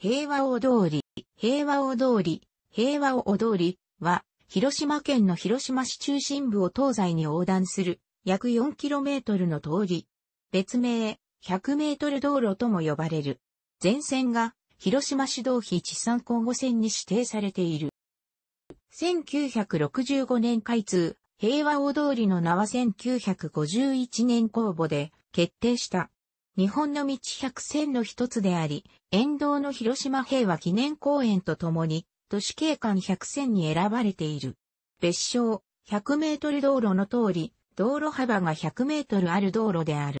平和大通り、平和大通り、平和大通りは、広島県の広島市中心部を東西に横断する約 4km の通り。別名、100メートル道路とも呼ばれる。全線が広島市道非地産交互線に指定されている。1965年開通、平和大通りの名は1951年公募で決定した。日本の道100選の一つであり、沿道の広島平和記念公園とともに、都市景観100選に選ばれている。別称、100メートル道路の通り、道路幅が100メートルある道路である。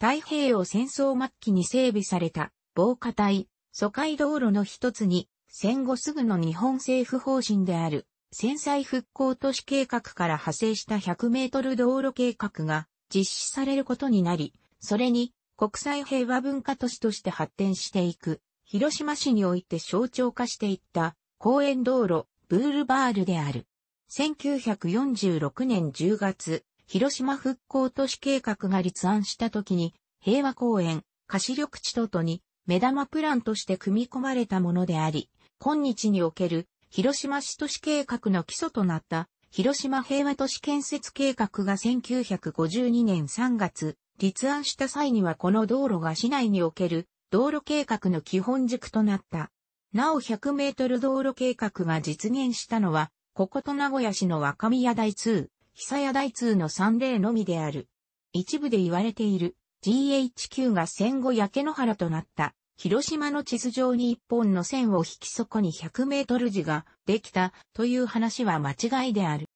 太平洋戦争末期に整備された防火帯、疎開道路の一つに、戦後すぐの日本政府方針である、戦災復興都市計画から派生した100メートル道路計画が実施されることになり、それに、国際平和文化都市として発展していく、広島市において象徴化していった公園道路、ブールバールである。1946年10月、広島復興都市計画が立案した時に、平和公園、貸緑地等々に目玉プランとして組み込まれたものであり、今日における広島市都市計画の基礎となった広島平和都市建設計画が1952年3月立案した際にはこの道路が市内における道路計画の基本軸となった。なお100メートル道路計画が実現したのは、ここと名古屋市の若宮台2、久屋台2の3例のみである。一部で言われている GHQ が戦後焼け野原となった広島の地図上に一本の線を引きそこに100メートル字ができたという話は間違いである。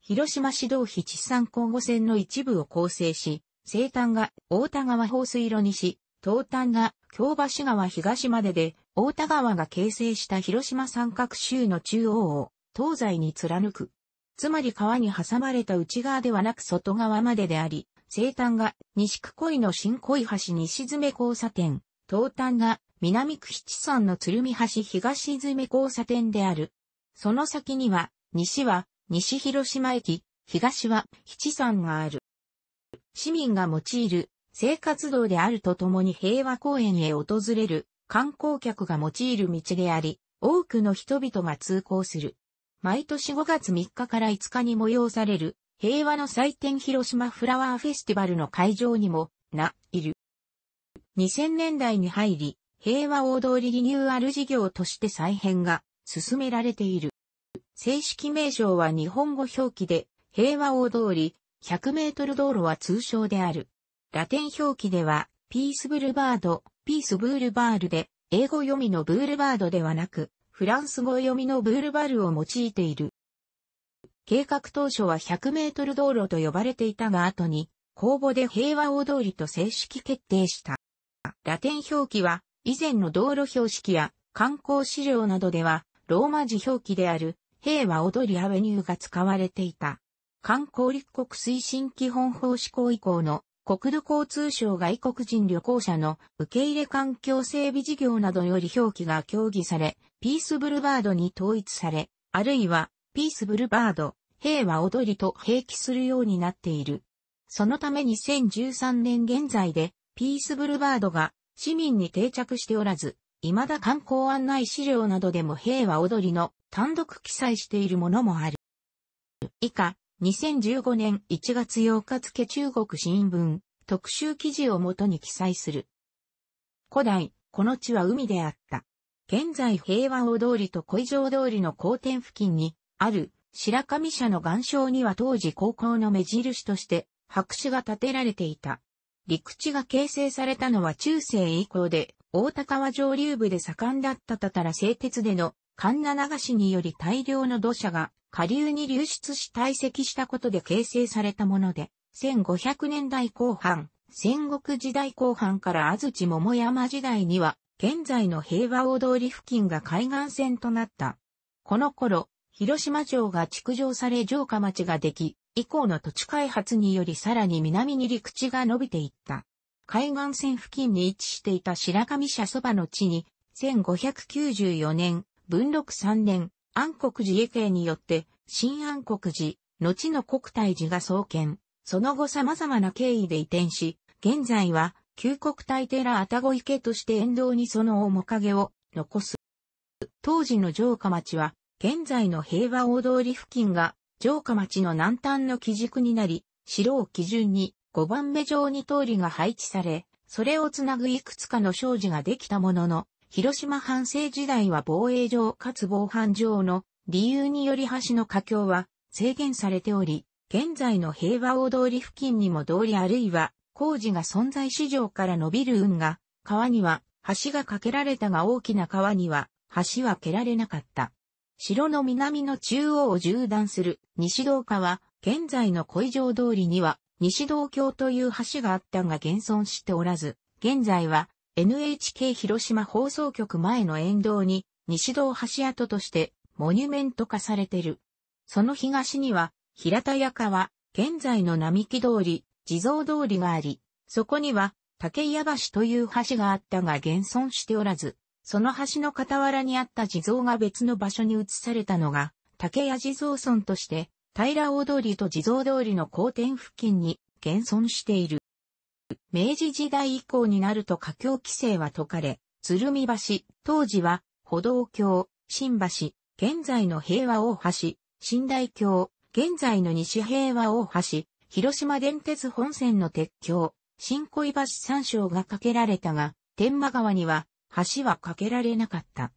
広島市道非地産交互線の一部を構成し、西端が大田川放水路西、東端が京橋川東までで、大田川が形成した広島三角州の中央を東西に貫く。つまり川に挟まれた内側ではなく外側までであり、西端が西区恋の新恋橋西詰交差点、東端が南区七山の鶴見橋東詰交差点である。その先には、西は西広島駅、東は七山がある。市民が用いる生活道であるとともに平和公園へ訪れる観光客が用いる道であり、多くの人々が通行する。毎年5月3日から5日に催される平和の祭典広島フラワーフェスティバルの会場にもな、いる。2000年代に入り、平和大通りリニューアル事業として再編が進められている。正式名称は日本語表記で、平和大通り100メートル道路は通称である。ラテン表記では、ピースブルバード、ピースブールバールで、英語読みのブールバードではなく、フランス語読みのブールバルを用いている。計画当初は100メートル道路と呼ばれていたが後に、公募で平和大通りと正式決定した。ラテン表記は、以前の道路標識や観光資料などでは、ローマ字表記である平和大通りアベニューが使われていた。観光立国推進基本法施行以降の国土交通省外国人旅行者の受け入れ環境整備事業などより表記が協議され、ピースブルバードに統一され、あるいはピースブルバード、平和踊りと併記するようになっている。そのため2013年現在でピースブルバードが市民に定着しておらず、未だ観光案内資料などでも平和踊りの単独記載しているものもある。以下、2015年1月8日付中国新聞、特集記事をもとに記載する。古代、この地は海であった。現在平和大通りと小井城通りの交点付近に、ある、白神社の岩礁には当時高校の目印として、白紙が建てられていた。陸地が形成されたのは中世以降で、大高川上流部で盛んだったたたら製鉄での、神奈流しにより大量の土砂が下流に流出し堆積したことで形成されたもので、1500年代後半、戦国時代後半から安土桃山時代には、現在の平和大通り付近が海岸線となった。この頃、広島城が築城され城下町ができ、以降の土地開発によりさらに南に陸地が伸びていった。海岸線付近に位置していた白神社そばの地に、1594年、文禄3年、安国寺家系によって、新安国寺、後の国体寺が創建、その後様々な経緯で移転し、現在は、旧国体寺あたご池として沿道にその面影を残す。当時の城下町は、現在の平和大通り付近が、城下町の南端の基軸になり、城を基準に5番目上に通りが配置され、それをつなぐいくつかの障子ができたものの、広島藩政時代は防衛上かつ防犯上の理由により橋の架橋は制限されており、現在の平和大通り付近にも通りあるいは工事が存在市場から伸びる運河、川には橋が架けられたが大きな川には橋は蹴られなかった。城の南の中央を縦断する西道下は現在の小井城通りには西道橋という橋があったが現存しておらず、現在は NHK 広島放送局前の沿道に西道橋跡としてモニュメント化されてる。その東には平田屋川、現在の並木通り、地蔵通りがあり、そこには竹屋橋という橋があったが現存しておらず、その橋の傍らにあった地蔵が別の場所に移されたのが、竹屋地蔵村として、平大通りと地蔵通りの交点付近に現存している。明治時代以降になると華橋規制は解かれ、鶴見橋、当時は歩道橋、新橋、現在の平和大橋、新大橋、現在の西平和大橋、広島電鉄本線の鉄橋、新小井橋三章が架けられたが、天満川には橋は架けられなかった。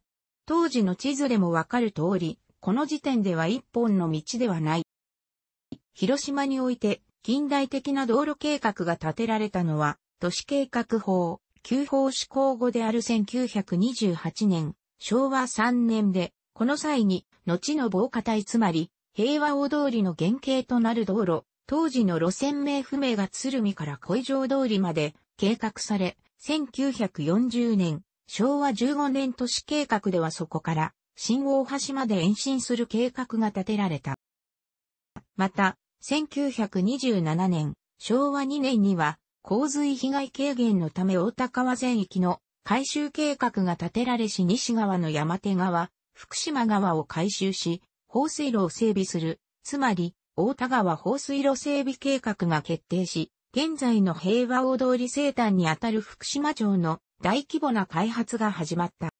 当時の地図でもわかる通り、この時点では一本の道ではない。広島において近代的な道路計画が立てられたのは、都市計画法、旧法施行後である1928年、昭和3年で、この際に、後の防火帯つまり、平和大通りの原型となる道路、当時の路線名不明が鶴見から小井城通りまで計画され、1940年、昭和15年都市計画ではそこから、新大橋まで延伸する計画が立てられた。また、1927年、昭和2年には、洪水被害軽減のため大田川全域の改修計画が立てられし西側の山手川、福島川を改修し、放水路を整備する、つまり、大田川放水路整備計画が決定し、現在の平和大通り生誕にあたる福島町の大規模な開発が始まった。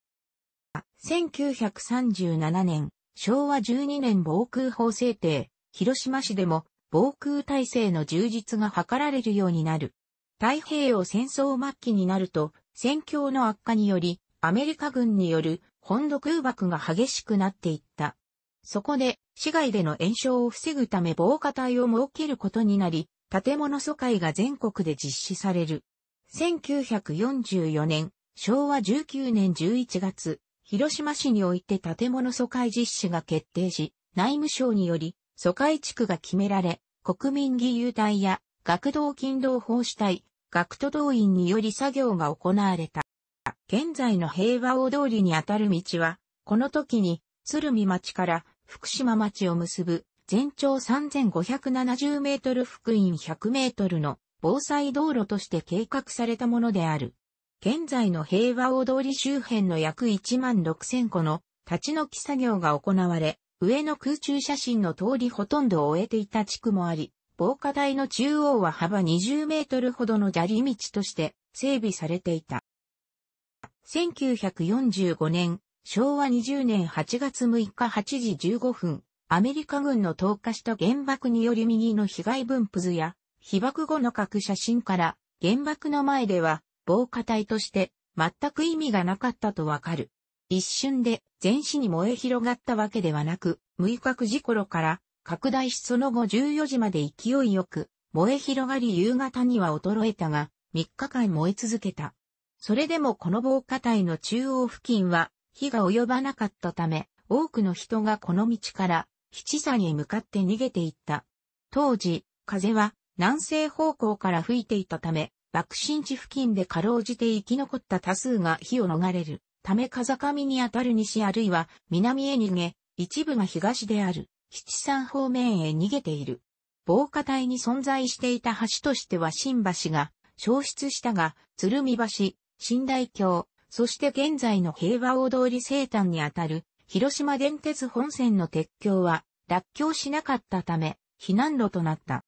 1937年、昭和12年防空法制定、広島市でも防空体制の充実が図られるようになる。太平洋戦争末期になると、戦況の悪化により、アメリカ軍による本土空爆が激しくなっていった。そこで、市外での炎症を防ぐため防火帯を設けることになり、建物疎開が全国で実施される。1944年、昭和19年11月、広島市において建物疎開実施が決定し、内務省により、疎開地区が決められ、国民義勇隊や学童勤労奉仕隊、学徒動員により作業が行われた。現在の平和大通りにあたる道は、この時に鶴見町から福島町を結ぶ全長3570メートル福音100メートルの防災道路として計画されたものである。現在の平和大通り周辺の約1万6000個の立ち退き作業が行われ、上の空中写真の通りほとんどを終えていた地区もあり、防火台の中央は幅20メートルほどの砂利道として整備されていた。1945年、昭和20年8月6日8時15分、アメリカ軍の投下した原爆により右の被害分布図や、被爆後の各写真から、原爆の前では、防火帯として、全く意味がなかったとわかる。一瞬で全市に燃え広がったわけではなく、6日9時頃から拡大しその後14時まで勢いよく燃え広がり夕方には衰えたが、3日間燃え続けた。それでもこの防火帯の中央付近は火が及ばなかったため、多くの人がこの道から七座に向かって逃げていった。当時、風は南西方向から吹いていたため、爆心地付近でかろうじて生き残った多数が火を逃れる。ため風上にあたる西あるいは南へ逃げ、一部が東である七三方面へ逃げている。防火帯に存在していた橋としては新橋が消失したが、鶴見橋、新大橋、そして現在の平和大通り生誕にあたる広島電鉄本線の鉄橋は落橋しなかったため避難路となった。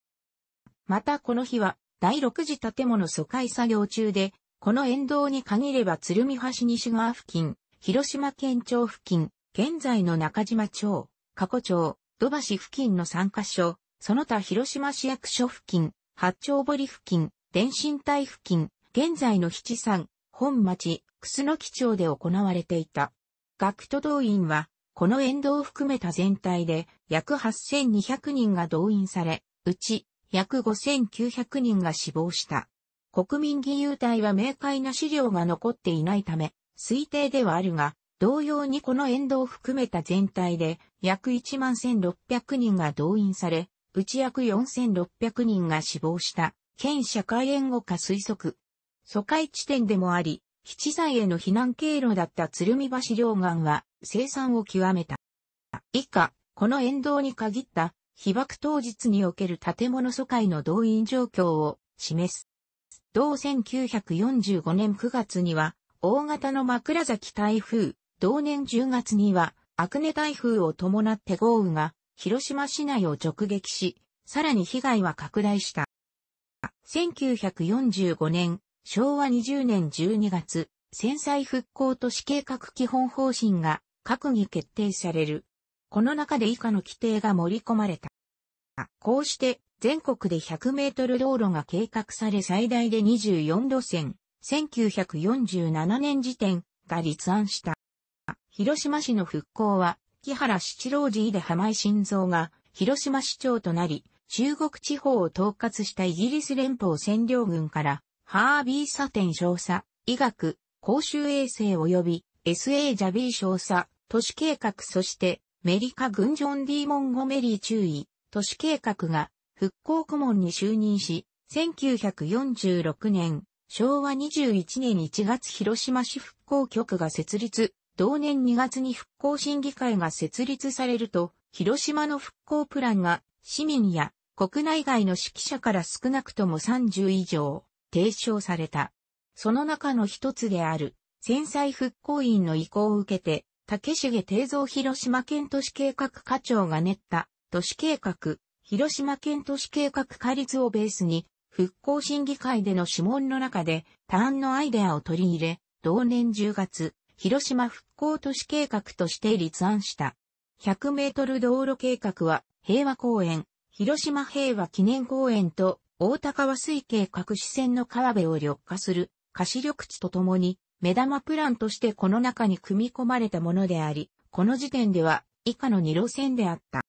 またこの日は第6次建物疎開作業中でこの沿道に限れば鶴見橋西側付近、広島県庁付近、現在の中島町、加古町、土橋付近の3カ所、その他広島市役所付近、八丁堀付近、電信帯付近、現在の七三、本町、楠木町で行われていた。学徒動員は、この沿道を含めた全体で約8200人が動員され、うち約5900人が死亡した。国民義勇隊は明快な資料が残っていないため、推定ではあるが、同様にこの沿道を含めた全体で約1万1600人が動員され、うち約4600人が死亡した、県社会援護課推測。疎開地点でもあり、七歳への避難経路だった鶴見橋両岸は生産を極めた。以下、この沿道に限った被爆当日における建物疎開の動員状況を示す。同1945年9月には、大型の枕崎台風、同年10月には、アクネ台風を伴って豪雨が、広島市内を直撃し、さらに被害は拡大した。1945年、昭和20年12月、戦災復興都市計画基本方針が閣議決定される。この中で以下の規定が盛り込まれた。こうして全国で100メートル道路が計画され最大で24路線、1947年時点が立案した。広島市の復興は、木原七郎寺井で浜井晋三が広島市長となり、中国地方を統括したイギリス連邦占領軍から、ハービーサテン少佐、医学、公衆衛生及び SA ジャビー少佐、都市計画そして、メリカ軍ジョン・ディー・モンゴメリー注意、都市計画が復興顧問に就任し、1946年、昭和21年1月広島市復興局が設立、同年2月に復興審議会が設立されると、広島の復興プランが市民や国内外の指揮者から少なくとも30以上提唱された。その中の一つである、戦災復興員の意向を受けて、竹重定蔵広島県都市計画課長が練った都市計画広島県都市計画化率をベースに、復興審議会での諮問の中で、ターンのアイデアを取り入れ、同年10月、広島復興都市計画として立案した。100メートル道路計画は、平和公園、広島平和記念公園と、大高和水系各支線の川辺を緑化する、貸緑地とともに、目玉プランとしてこの中に組み込まれたものであり、この時点では以下の二路線であった。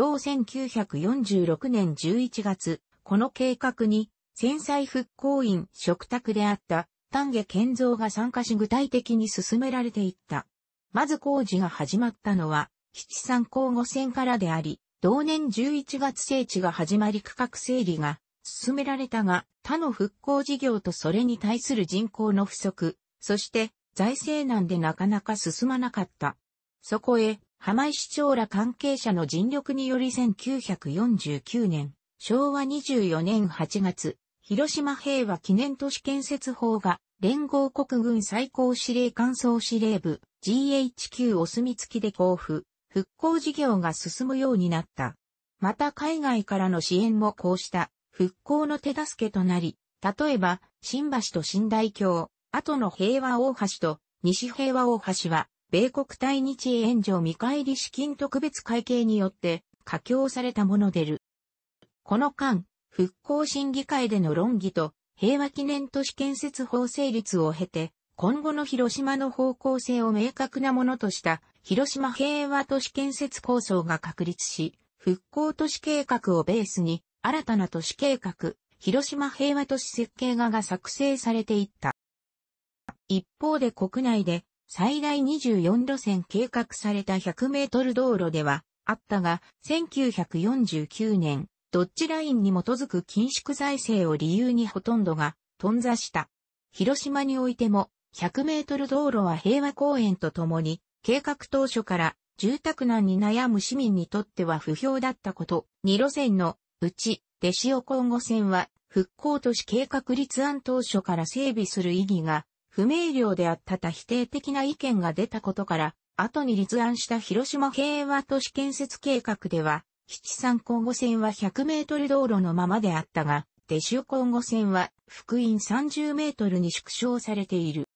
同1946年11月、この計画に、戦災復興院嘱託であった丹下健造が参加し具体的に進められていった。まず工事が始まったのは、七三交互線からであり、同年11月整地が始まり区画整理が進められたが、他の復興事業とそれに対する人口の不足、そして財政難でなかなか進まなかった。そこへ、浜井市長ら関係者の尽力により1949年、昭和24年8月、広島平和記念都市建設法が、連合国軍最高司令官総司令部 GHQ お墨付きで交付、復興事業が進むようになった。また海外からの支援もこうした復興の手助けとなり、例えば新橋と新大橋、後の平和大橋と西平和大橋は米国対日援助見返り資金特別会計によって、可供されたものでる。この間、復興審議会での論議と、平和記念都市建設法成立を経て、今後の広島の方向性を明確なものとした、広島平和都市建設構想が確立し、復興都市計画をベースに、新たな都市計画、広島平和都市設計画が作成されていった。一方で国内で最大24路線計画された100メートル道路ではあったが、1949年、ドッジラインに基づく緊縮財政を理由にほとんどが頓挫した。広島においても、100メートル道路は平和公園とともに、計画当初から住宅難に悩む市民にとっては不評だったこと、2路線のうち、弟子を交互線は復興都市計画立案当初から整備する意義が不明瞭であった他否定的な意見が出たことから、後に立案した広島平和都市建設計画では、七三交互線は100メートル道路のままであったが、手シ交互線は福音30メートルに縮小されている。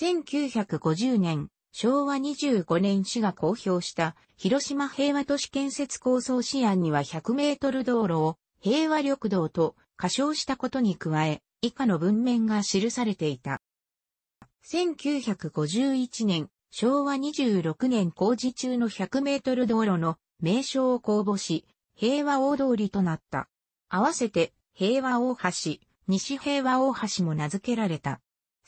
1950年、昭和25年市が公表した広島平和都市建設構想試案には100メートル道路を平和緑道と過小したことに加え、以下の文面が記されていた。1951年、昭和26年工事中の100メートル道路の名称を公募し、平和大通りとなった。合わせて、平和大橋、西平和大橋も名付けられた。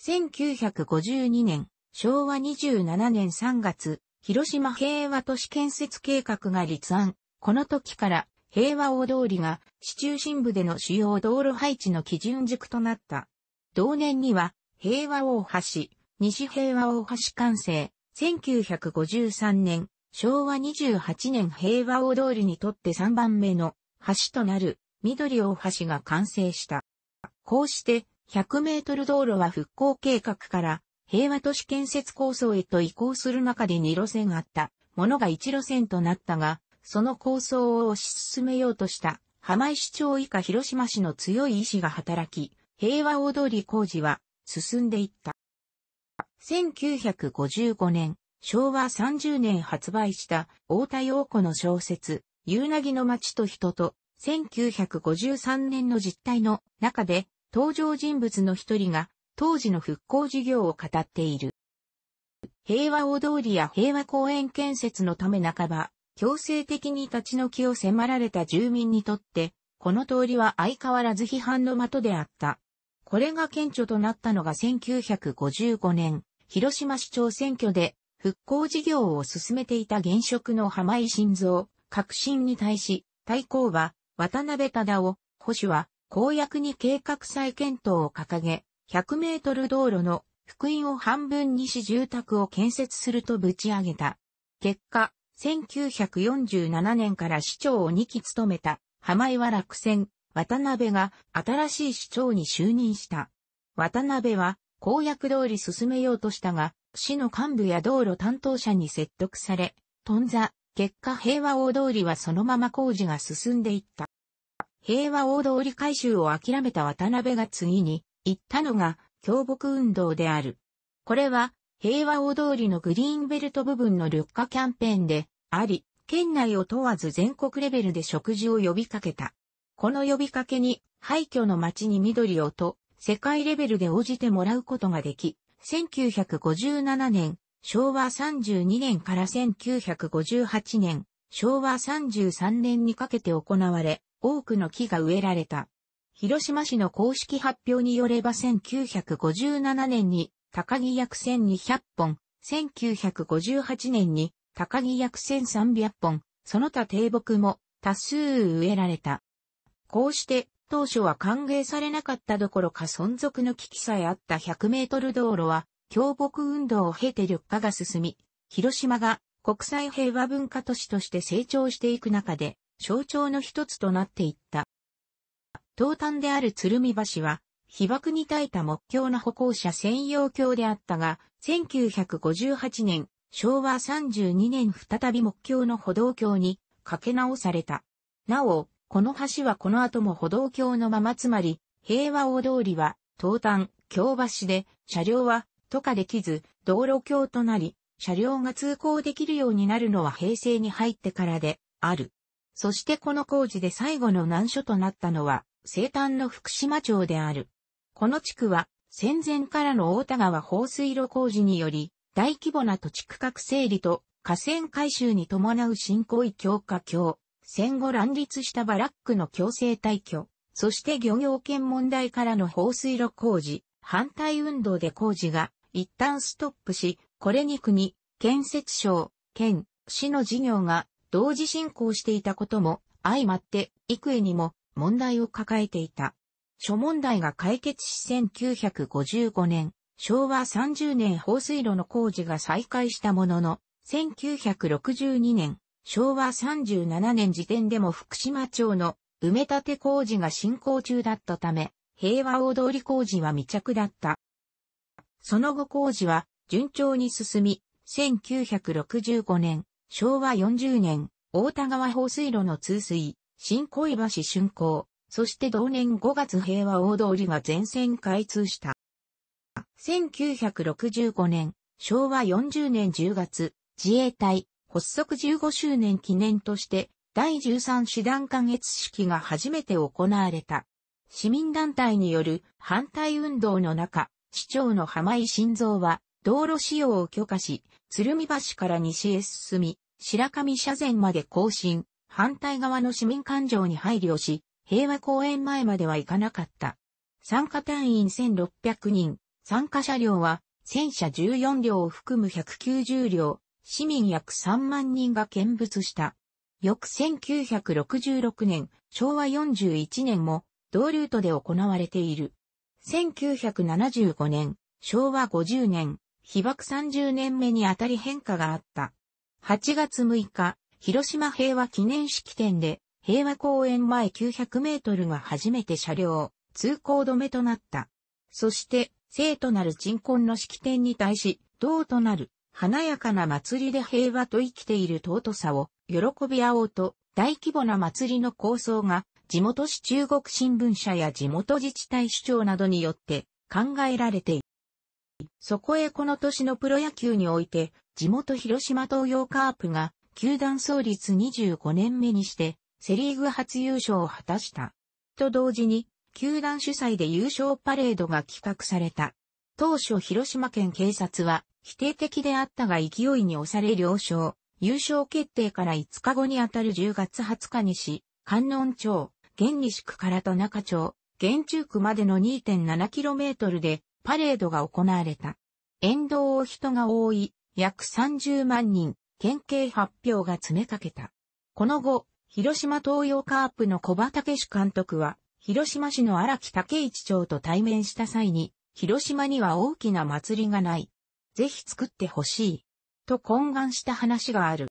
1952年、昭和27年3月、広島平和都市建設計画が立案。この時から平和大通りが市中心部での主要道路配置の基準軸となった。同年には平和大橋、西平和大橋完成、1953年、昭和28年平和大通りにとって3番目の橋となる緑大橋が完成した。こうして100メートル道路は復興計画から平和都市建設構想へと移行する中で2路線あったものが1路線となったが、その構想を推し進めようとした浜市長以下広島市の強い意志が働き、平和大通り工事は進んでいった。1955年、昭和30年発売した大田洋子の小説、夕凪の街と人と、1953年の実態の中で登場人物の一人が当時の復興事業を語っている。平和大通りや平和公園建設のため半ば、強制的に立ち退きを迫られた住民にとって、この通りは相変わらず批判の的であった。これが顕著となったのが1955年、広島市長選挙で復興事業を進めていた現職の浜井晋三、革新に対し、対抗は渡辺忠夫、保守は公約に計画再検討を掲げ、100メートル道路の福音を半分にし住宅を建設するとぶち上げた。結果、1947年から市長を2期務めた、浜井は落選、渡辺が新しい市長に就任した。渡辺は公約通り進めようとしたが、市の幹部や道路担当者に説得され、頓挫、結果平和大通りはそのまま工事が進んでいった。平和大通り改修を諦めた渡辺が次に言ったのが強木運動である。これは平和大通りのグリーンベルト部分の緑化キャンペーンであり、県内を問わず全国レベルで食事を呼びかけた。この呼びかけに、廃墟の街に緑をと、世界レベルで応じてもらうことができ、1957年、昭和32年から1958年、昭和33年にかけて行われ、多くの木が植えられた。広島市の公式発表によれば1957年に高木約1200本、1958年に高木約1300本、その他低木も多数植えられた。こうして、当初は歓迎されなかったどころか存続の危機さえあった100メートル道路は、強木運動を経て緑化が進み、広島が国際平和文化都市として成長していく中で、象徴の一つとなっていった。東端である鶴見橋は、被爆に耐えた木橋の歩行者専用橋であったが、1958年、昭和32年再び木橋の歩道橋に架け直された。なお、この橋はこの後も歩道橋のままつまり、平和大通りは、東端、京橋で、車両は、渡過できず、道路橋となり、車両が通行できるようになるのは平成に入ってからで、ある。そしてこの工事で最後の難所となったのは、生誕の福島町である。この地区は、戦前からの大田川放水路工事により、大規模な土地区画整理と河川改修に伴う新興位強化橋、戦後乱立したバラックの強制退去、そして漁業権問題からの放水路工事、反対運動で工事が一旦ストップし、これに国、建設省、県、市の事業が同時進行していたことも相まって幾重にも問題を抱えていた。諸問題が解決し1955年、昭和30年放水路の工事が再開したものの、1962年、昭和37年時点でも福島町の埋め立て工事が進行中だったため、平和大通り工事は未着だった。その後工事は順調に進み、1965年、昭和40年、大田川放水路の通水、新恋橋竣工、そして同年5月平和大通りが全線開通した。1965年、昭和40年10月、自衛隊、発足15周年記念として、第13師団関月式が初めて行われた。市民団体による反対運動の中、市長の浜井晋三は、道路使用を許可し、鶴見橋から西へ進み、白神車前まで更新、反対側の市民感情に配慮し、平和公園前までは行かなかった。参加隊員1600人、参加車両は、戦車14両を含む190両、市民約3万人が見物した。翌1966年、昭和41年も同ルートで行われている。1975年、昭和50年、被爆30年目にあたり変化があった。8月6日、広島平和記念式典で、平和公園前900メートルが初めて車両、通行止めとなった。そして、生となる鎮魂の式典に対し、同となる華やかな祭りで平和と生きている尊さを、喜び合おうと、大規模な祭りの構想が、地元市中国新聞社や地元自治体市長などによって考えられている。そこへこの年のプロ野球において、地元広島東洋カープが、球団創立25年目にして、セリーグ初優勝を果たした。と同時に、球団主催で優勝パレードが企画された。当初広島県警察は、否定的であったが勢いに押され了承、優勝決定から5日後にあたる10月20日にし、観音町、現西区から田中町、現中区までの 2.7km でパレードが行われた。沿道を人が多い、約30万人、県警発表が詰めかけた。この後、広島東洋カープの小畑氏監督は、広島市の荒木武一町と対面した際に、広島には大きな祭りがない。ぜひ作ってほしい。と懇願した話がある。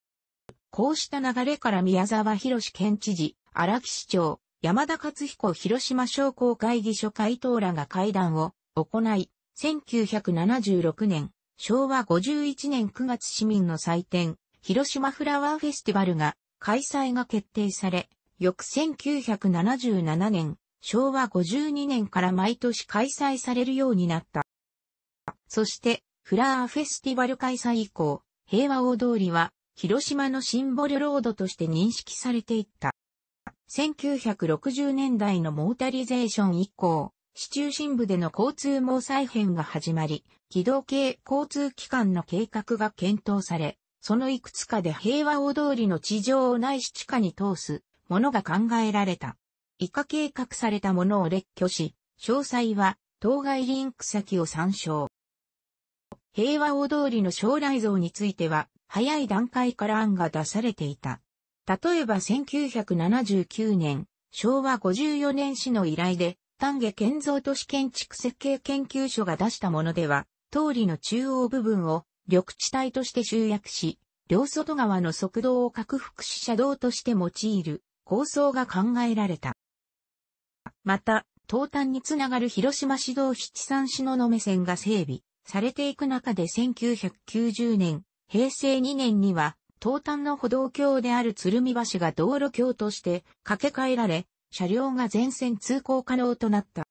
こうした流れから宮沢博県知事、荒木市長、山田勝彦広島商工会議所会頭らが会談を行い、1976年、昭和51年9月市民の祭典、広島フラワーフェスティバルが開催が決定され、翌1977年、昭和52年から毎年開催されるようになった。そして、フラーフェスティバル開催以降、平和大通りは、広島のシンボルロードとして認識されていった。1960年代のモータリゼーション以降、市中心部での交通網再編が始まり、軌道系交通機関の計画が検討され、そのいくつかで平和大通りの地上をないし地下に通すものが考えられた。以下計画されたものを列挙し、詳細は当該リンク先を参照。平和大通りの将来像については、早い段階から案が出されていた。例えば1979年、昭和54年市の依頼で、丹下建造都市建築設計研究所が出したものでは、通りの中央部分を緑地帯として集約し、両外側の側道を拡幅し車道として用いる構想が考えられた。また、東端につながる広島市道七三四の目線が整備されていく中で1990年、平成2年には、東端の歩道橋である鶴見橋が道路橋として架け替えられ、車両が全線通行可能となった。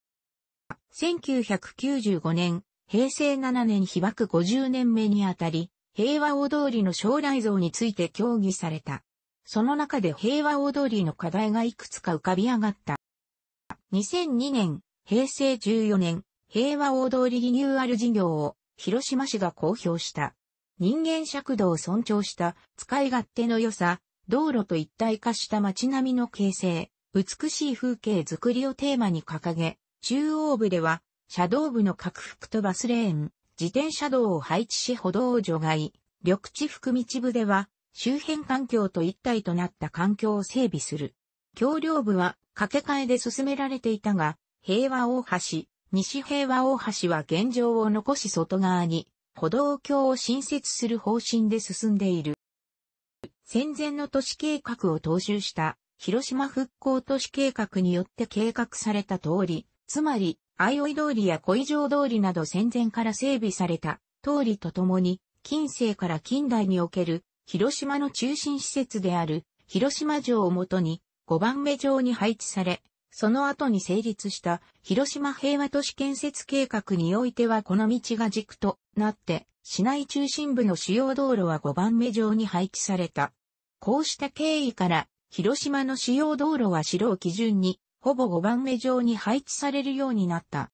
1995年、平成7年被爆50年目にあたり、平和大通りの将来像について協議された。その中で平和大通りの課題がいくつか浮かび上がった。2002年、平成14年、平和大通りリニューアル事業を広島市が公表した。人間尺度を尊重した使い勝手の良さ、道路と一体化した街並みの形成、美しい風景づくりをテーマに掲げ、中央部では車道部の拡幅とバスレーン、自転車道を配置し歩道を除外、緑地含道部では周辺環境と一体となった環境を整備する。橋梁部は掛け替えで進められていたが、平和大橋、西平和大橋は現状を残し外側に歩道橋を新設する方針で進んでいる。戦前の都市計画を踏襲した広島復興都市計画によって計画された通り、つまり、相生通りや小井城通りなど戦前から整備された通りとともに、近世から近代における広島の中心施設である広島城をもとに5番目城に配置され、その後に成立した広島平和都市建設計画においてはこの道が軸となって、市内中心部の主要道路は5番目上に配置された。こうした経緯から、広島の主要道路は白を基準に、ほぼ5番目上に配置されるようになった。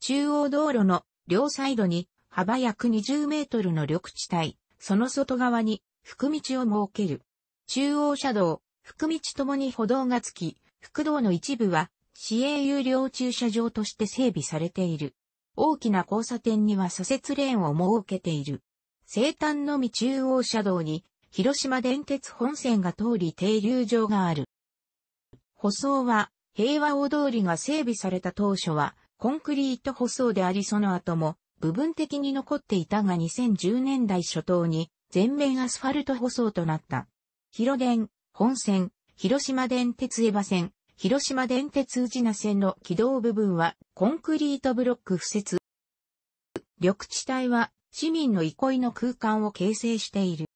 中央道路の両サイドに幅約20メートルの緑地帯、その外側に福道を設ける。中央車道、福道ともに歩道がつき、副道の一部は市営有料駐車場として整備されている。大きな交差点には左折レーンを設けている。西端のみ中央車道に広島電鉄本線が通り停留場がある。舗装は平和大通りが整備された当初はコンクリート舗装でありその後も部分的に残っていたが2010年代初頭に全面アスファルト舗装となった。広電、本線、広島電鉄江場線、広島電鉄宇品線の軌道部分はコンクリートブロック敷設。緑地帯は市民の憩いの空間を形成している。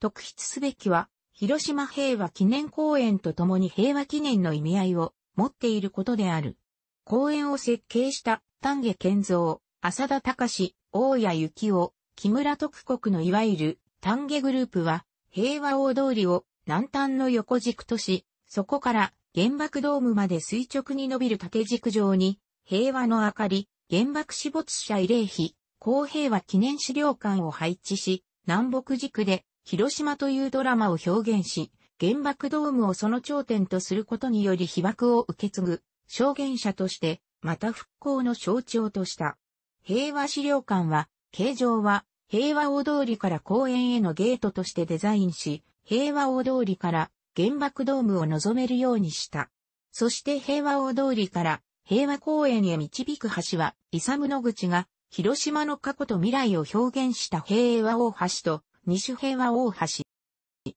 特筆すべきは、広島平和記念公園とともに平和記念の意味合いを持っていることである。公園を設計した丹下健三、浅田隆、大谷幸雄、木村徳国のいわゆる丹下グループは、平和大通りを南端の横軸とし、そこから原爆ドームまで垂直に伸びる縦軸上に、平和の明かり、原爆死没者慰霊碑、公平和記念資料館を配置し、南北軸で広島というドラマを表現し、原爆ドームをその頂点とすることにより被爆を受け継ぐ、証言者として、また復興の象徴とした。平和資料館は、形状は、平和大通りから公園へのゲートとしてデザインし、平和大通りから原爆ドームを望めるようにした。そして平和大通りから平和公園へ導く橋は、イサムノグチが広島の過去と未来を表現した平和大橋と西平和大橋。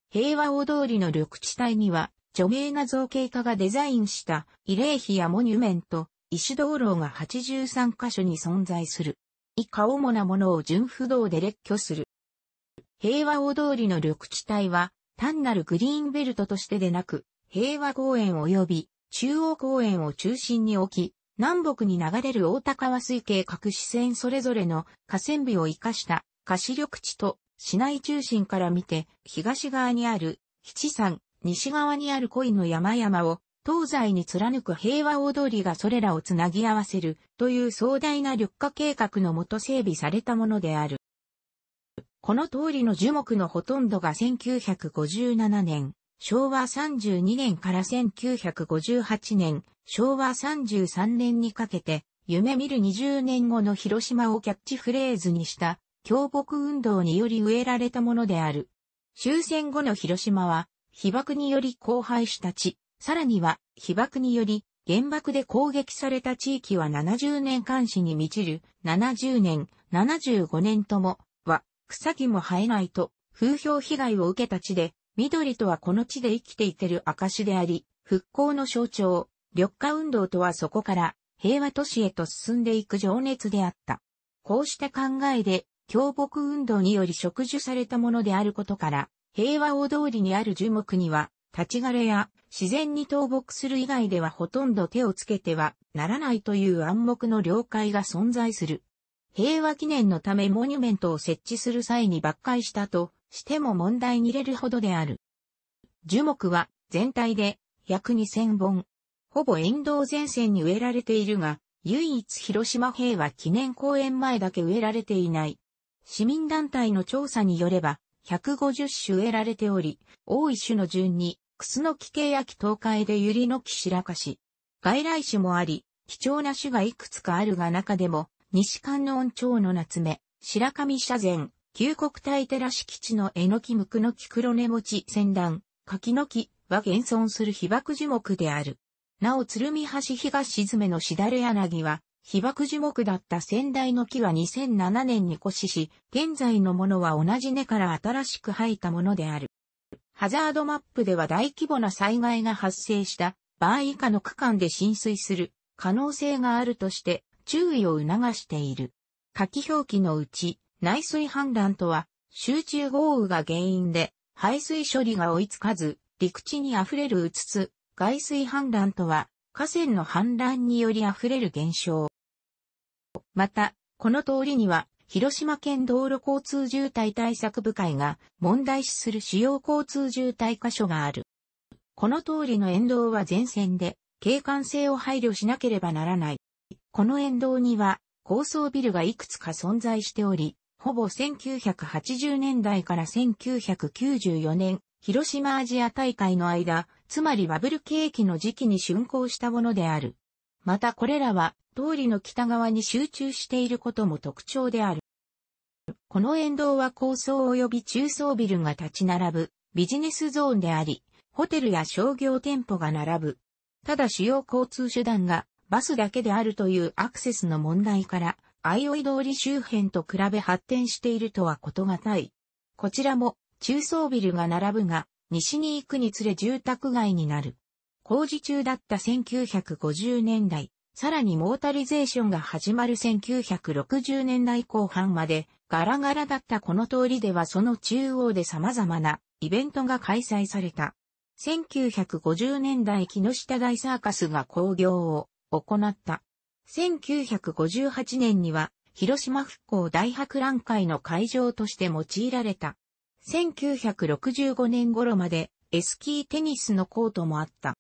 平和大通りの緑地帯には、著名な造形家がデザインした慰霊碑やモニュメント、石灯籠が83カ所に存在する。以下主なものを純不動で列挙する。平和大通りの緑地帯は、単なるグリーンベルトとしてでなく、平和公園及び中央公園を中心に置き、南北に流れる大高川水系各支線それぞれの河川部を生かした河市緑地と市内中心から見て東側にある七山、西側にある恋の山々を東西に貫く平和大通りがそれらをつなぎ合わせるという壮大な緑化計画のもと整備されたものである。この通りの樹木のほとんどが1957年、昭和32年から1958年、昭和33年にかけて、夢見る20年後の広島をキャッチフレーズにした、強木運動により植えられたものである。終戦後の広島は、被爆により荒廃した地、さらには、被爆により、原爆で攻撃された地域は70年間死に満ちる、70年、75年とも、草木も生えないと、風評被害を受けた地で、緑とはこの地で生きていける証であり、復興の象徴、緑化運動とはそこから平和都市へと進んでいく情熱であった。こうした考えで、強木運動により植樹されたものであることから、平和大通りにある樹木には、立ち枯れや自然に倒木する以外ではほとんど手をつけてはならないという暗黙の了解が存在する。平和記念のためモニュメントを設置する際に抜壊したとしても問題に入れるほどである。樹木は全体で約2000本。ほぼ沿道前線に植えられているが、唯一広島平和記念公園前だけ植えられていない。市民団体の調査によれば、150種植えられており、多い種の順に、クスノキケヤキ東海でユリノキシラカシ。外来種もあり、貴重な種がいくつかあるが中でも、西観音町の夏目、白神社前、旧国体寺敷地のえのきむくのき黒根餅仙乱、柿の木は現存する被爆樹木である。なお鶴見橋東沈めのしだれ柳は、被爆樹木だった先代の木は2007年に越しし、現在のものは同じ根から新しく生えたものである。ハザードマップでは大規模な災害が発生した場合以下の区間で浸水する可能性があるとして注意を促している。夏記表記のうち、内水氾濫とは、集中豪雨が原因で、排水処理が追いつかず、陸地に溢れるうつつ、外水氾濫とは、河川の氾濫により溢れる現象。また、この通りには、広島県道路交通渋滞対策部会が問題視する主要交通渋滞箇所がある。この通りの沿道は全線で、景観性を配慮しなければならない。この沿道には高層ビルがいくつか存在しており、ほぼ1980年代から1994年、広島アジア大会の間、つまりバブル景気の時期に竣工したものである。またこれらは、通りの北側に集中していることも特徴である。この沿道は高層及び中層ビルが立ち並ぶビジネスゾーンであり、ホテルや商業店舗が並ぶ。ただ主要交通手段がバスだけであるというアクセスの問題から、相生通り周辺と比べ発展しているとはことがたい。こちらも中層ビルが並ぶが、西に行くにつれ住宅街になる。工事中だった1950年代、さらにモータリゼーションが始まる1960年代後半まで、ガラガラだったこの通りではその中央で様々なイベントが開催された。1950年代木下大サーカスが興行を行った。1958年には、広島復興大博覧会の会場として用いられた。1965年頃まで、エスキーテニスのコートもあった。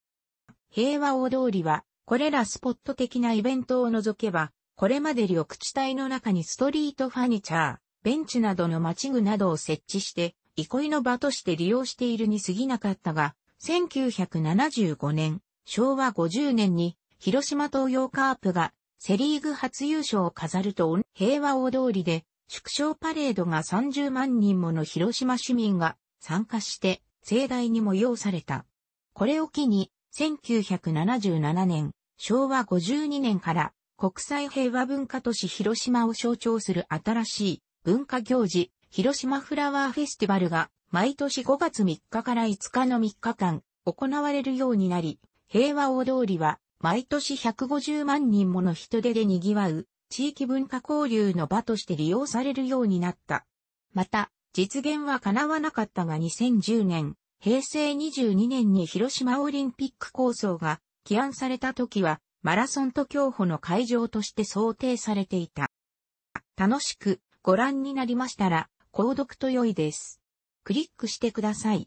平和大通りは、これらスポット的なイベントを除けば、これまで緑地帯の中にストリートファニチャー、ベンチなどの街具などを設置して、憩いの場として利用しているに過ぎなかったが、1975年、昭和50年に広島東洋カープがセリーグ初優勝を飾ると平和大通りで縮小パレードが30万人もの広島市民が参加して盛大に催された。これを機に1977年、昭和52年から国際平和文化都市広島を象徴する新しい文化行事、広島フラワーフェスティバルが毎年5月3日から5日の3日間行われるようになり、平和大通りは毎年150万人もの人手で賑わう、地域文化交流の場として利用されるようになった。また、実現は叶わなかったが2010年、平成22年に広島オリンピック構想が起案された時は、マラソンと競歩の会場として想定されていた。楽しくご覧になりましたら、購読と良いです。クリックしてください。